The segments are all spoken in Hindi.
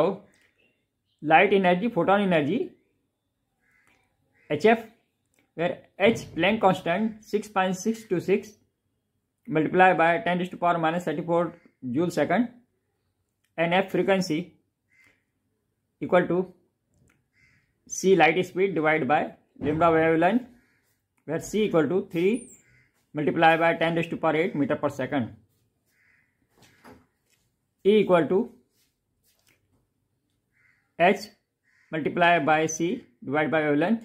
Light energy photon energy H F where H Planck constant six point six two six multiply by ten to power minus thirty four joule second and F frequency equal to C light speed divide by lambda wavelength where C equal to three multiply by ten to power eight metre per second E equal to H multiply by C divide by wavelength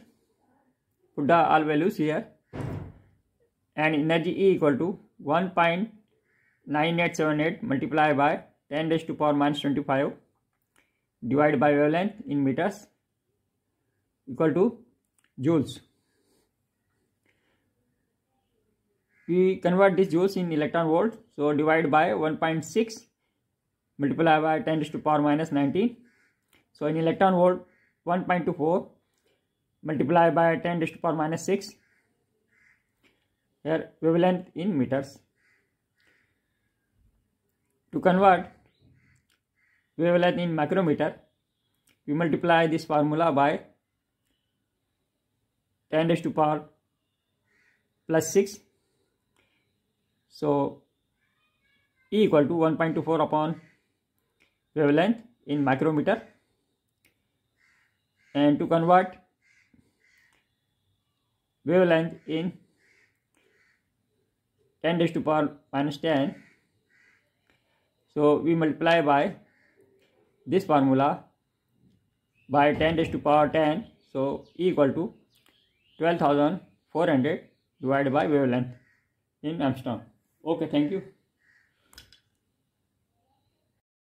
put all values here and energy E equal to one point nine eight seven eight multiply by ten days to power minus twenty five divide by wavelength in metres equal to joules we convert this joules in electron volt so divide by one point six multiply by ten days to power minus nineteen So in electron volt 1.24 multiplied by 10 raised to power minus 6 here wavelength in meters. To convert wavelength in micrometer we multiply this formula by 10 raised to power plus 6 so E equal to 1.24 upon wavelength in micrometer and to convert wavelength in 10 raised to power minus 10 so we multiply by this formula by 10 raised to power 10 so e equal to 12400 divided by wavelength in Armstrong okay thank you